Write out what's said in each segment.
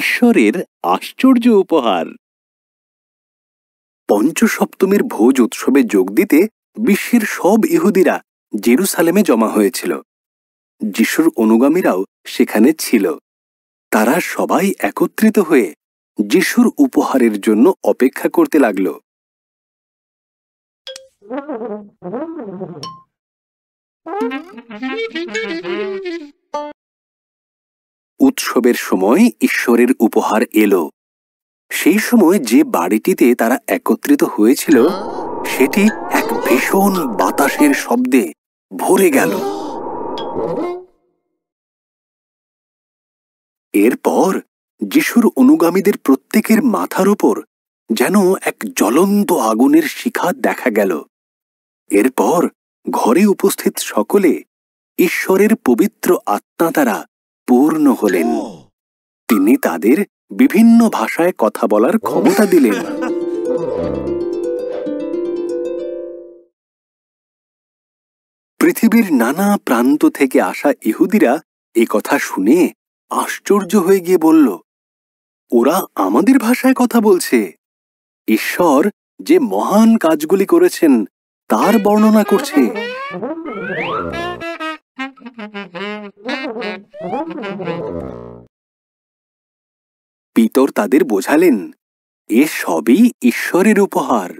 ঈশ্বরের আশ্চর্য উপহার পঞ্চসপ্তমীর ভোজ উৎসবে যোগ দিতে বিশ্বের সব ইহুদিরা জেরুসালেমে জমা হয়েছিল যিশুর অনুগামীরাও সেখানে ছিল তারা সবাই একত্রিত হয়ে যিশুর উপহারের জন্য অপেক্ষা করতে লাগল উৎসবের সময় ঈশ্বরের উপহার এলো সেই সময় যে বাড়িটিতে তারা একত্রিত হয়েছিল সেটি এক ভীষণ বাতাসের শব্দে ভরে গেল এরপর যিশুর অনুগামীদের প্রত্যেকের মাথার উপর যেন এক জ্বলন্ত আগুনের শিখা দেখা গেল এরপর ঘরে উপস্থিত সকলে ঈশ্বরের পবিত্র আত্মা তারা পূর্ণ হলেন তিনি তাদের বিভিন্ন ভাষায় কথা বলার ক্ষমতা দিলেন পৃথিবীর নানা প্রান্ত থেকে আসা ইহুদিরা এ কথা শুনে আশ্চর্য হয়ে গিয়ে বলল ওরা আমাদের ভাষায় কথা বলছে ঈশ্বর যে মহান কাজগুলি করেছেন তার বর্ণনা করছে পিতর তাদের বোঝালেন এ সবই ঈশ্বরের উপহার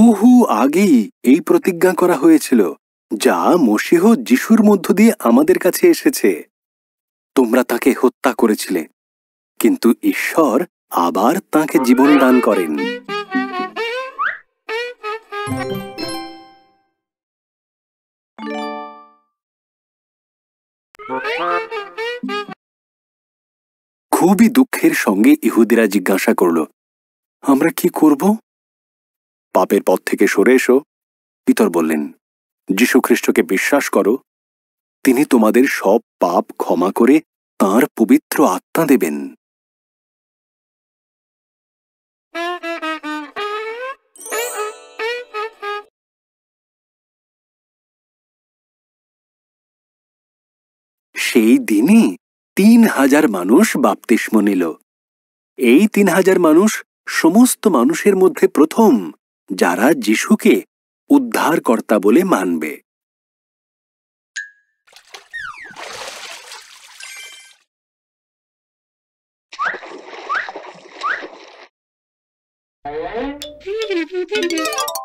বহু আগেই এই প্রতিজ্ঞা করা হয়েছিল যা মসিহ যিশুর মধ্য দিয়ে আমাদের কাছে এসেছে তোমরা তাকে হত্যা করেছিলে কিন্তু ঈশ্বর আবার তাকে জীবন দান করেন খুবই দুঃখের সঙ্গে ইহুদিরা জিজ্ঞাসা করল আমরা কি করব পাপের পথ থেকে সরে এসো পিতর বললেন যীশুখ্রিস্টকে বিশ্বাস করো তিনি তোমাদের সব পাপ ক্ষমা করে তার পবিত্র আত্মা দেবেন সেই দিনই তিন হাজার মানুষ বাপতিস্ম নিল এই তিন হাজার মানুষ সমস্ত মানুষের মধ্যে প্রথম যারা যিশুকে উদ্ধারকর্তা বলে মানবে Thank you.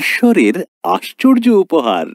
ঈশ্বরের আশ্চর্য উপহার